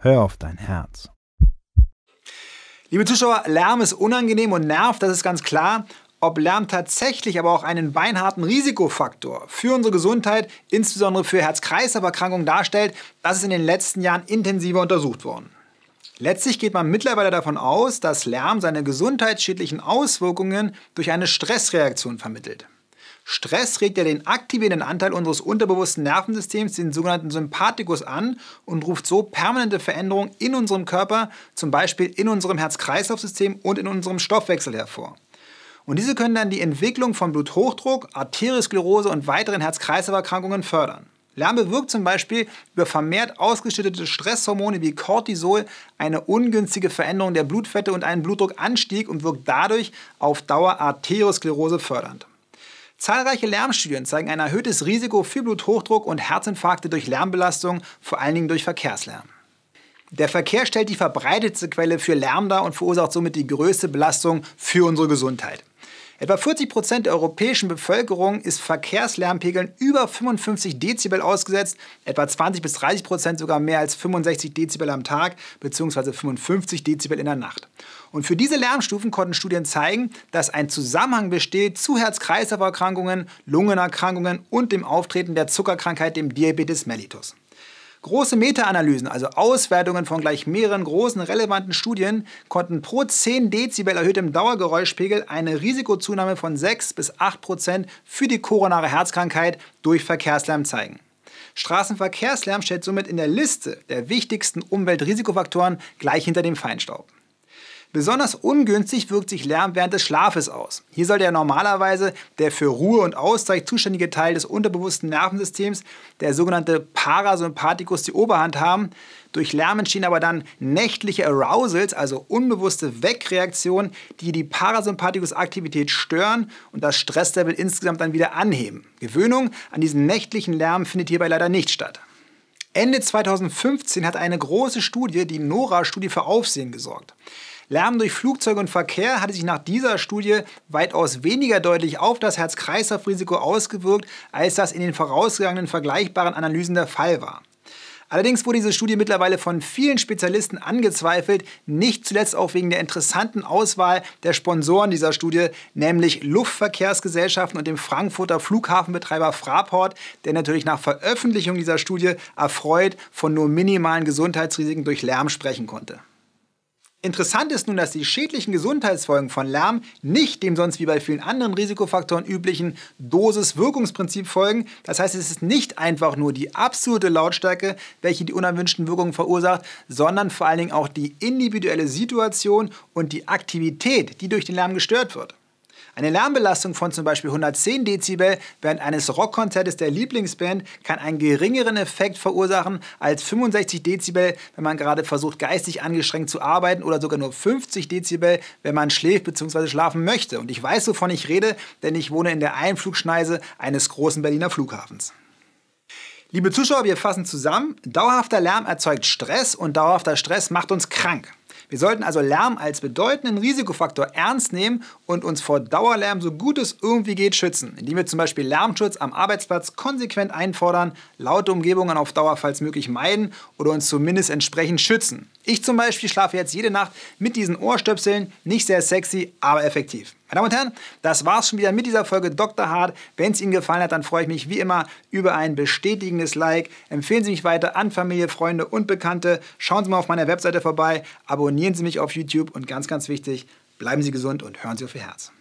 Hör auf dein Herz. Liebe Zuschauer, Lärm ist unangenehm und nervt, das ist ganz klar. Ob Lärm tatsächlich aber auch einen beinharten Risikofaktor für unsere Gesundheit, insbesondere für Herz-Kreislauf-Erkrankungen darstellt, das ist in den letzten Jahren intensiver untersucht worden. Letztlich geht man mittlerweile davon aus, dass Lärm seine gesundheitsschädlichen Auswirkungen durch eine Stressreaktion vermittelt. Stress regt ja den aktivierenden Anteil unseres unterbewussten Nervensystems, den sogenannten Sympathikus, an und ruft so permanente Veränderungen in unserem Körper, zum Beispiel in unserem Herz-Kreislauf-System und in unserem Stoffwechsel hervor. Und diese können dann die Entwicklung von Bluthochdruck, Arteriosklerose und weiteren Herz-Kreislauf-Erkrankungen fördern. Lärm bewirkt zum Beispiel über vermehrt ausgeschüttete Stresshormone wie Cortisol eine ungünstige Veränderung der Blutfette und einen Blutdruckanstieg und wirkt dadurch auf Dauer Arteriosklerose fördernd. Zahlreiche Lärmstudien zeigen ein erhöhtes Risiko für Bluthochdruck und Herzinfarkte durch Lärmbelastung, vor allen Dingen durch Verkehrslärm. Der Verkehr stellt die verbreitetste Quelle für Lärm dar und verursacht somit die größte Belastung für unsere Gesundheit. Etwa 40 Prozent der europäischen Bevölkerung ist Verkehrslärmpegeln über 55 Dezibel ausgesetzt, etwa 20 bis 30 Prozent sogar mehr als 65 Dezibel am Tag bzw. 55 Dezibel in der Nacht. Und für diese Lärmstufen konnten Studien zeigen, dass ein Zusammenhang besteht zu Herz-Kreislauf-Erkrankungen, Lungenerkrankungen und dem Auftreten der Zuckerkrankheit, dem Diabetes mellitus. Große Meta-Analysen, also Auswertungen von gleich mehreren großen relevanten Studien, konnten pro 10 Dezibel erhöhtem Dauergeräuschpegel eine Risikozunahme von 6 bis 8 Prozent für die koronare Herzkrankheit durch Verkehrslärm zeigen. Straßenverkehrslärm steht somit in der Liste der wichtigsten Umweltrisikofaktoren gleich hinter dem Feinstaub. Besonders ungünstig wirkt sich Lärm während des Schlafes aus. Hier sollte ja normalerweise der für Ruhe und Ausgleich zuständige Teil des unterbewussten Nervensystems, der sogenannte Parasympathikus, die Oberhand haben. Durch Lärm entstehen aber dann nächtliche Arousals, also unbewusste Wegreaktionen, die die Parasympathikus-Aktivität stören und das Stresslevel insgesamt dann wieder anheben. Gewöhnung an diesen nächtlichen Lärm findet hierbei leider nicht statt. Ende 2015 hat eine große Studie, die NORA-Studie, für Aufsehen gesorgt. Lärm durch Flugzeuge und Verkehr hatte sich nach dieser Studie weitaus weniger deutlich auf das Herz-Kreislauf-Risiko ausgewirkt, als das in den vorausgegangenen vergleichbaren Analysen der Fall war. Allerdings wurde diese Studie mittlerweile von vielen Spezialisten angezweifelt, nicht zuletzt auch wegen der interessanten Auswahl der Sponsoren dieser Studie, nämlich Luftverkehrsgesellschaften und dem Frankfurter Flughafenbetreiber Fraport, der natürlich nach Veröffentlichung dieser Studie erfreut von nur minimalen Gesundheitsrisiken durch Lärm sprechen konnte. Interessant ist nun, dass die schädlichen Gesundheitsfolgen von Lärm nicht dem sonst wie bei vielen anderen Risikofaktoren üblichen Dosis-Wirkungsprinzip folgen. Das heißt, es ist nicht einfach nur die absolute Lautstärke, welche die unerwünschten Wirkungen verursacht, sondern vor allen Dingen auch die individuelle Situation und die Aktivität, die durch den Lärm gestört wird. Eine Lärmbelastung von zum Beispiel 110 Dezibel während eines Rockkonzertes der Lieblingsband kann einen geringeren Effekt verursachen als 65 Dezibel, wenn man gerade versucht, geistig angestrengt zu arbeiten oder sogar nur 50 Dezibel, wenn man schläft bzw. schlafen möchte. Und ich weiß, wovon ich rede, denn ich wohne in der Einflugschneise eines großen Berliner Flughafens. Liebe Zuschauer, wir fassen zusammen, dauerhafter Lärm erzeugt Stress und dauerhafter Stress macht uns krank. Wir sollten also Lärm als bedeutenden Risikofaktor ernst nehmen und uns vor Dauerlärm so gut es irgendwie geht schützen, indem wir zum Beispiel Lärmschutz am Arbeitsplatz konsequent einfordern, laute Umgebungen auf Dauer falls möglich meiden oder uns zumindest entsprechend schützen. Ich zum Beispiel schlafe jetzt jede Nacht mit diesen Ohrstöpseln, nicht sehr sexy, aber effektiv. Meine Damen und Herren, das war's schon wieder mit dieser Folge Dr. Hart. Wenn es Ihnen gefallen hat, dann freue ich mich wie immer über ein bestätigendes Like. Empfehlen Sie mich weiter an Familie, Freunde und Bekannte. Schauen Sie mal auf meiner Webseite vorbei, abonnieren Sie mich auf YouTube und ganz, ganz wichtig, bleiben Sie gesund und hören Sie auf Ihr Herz.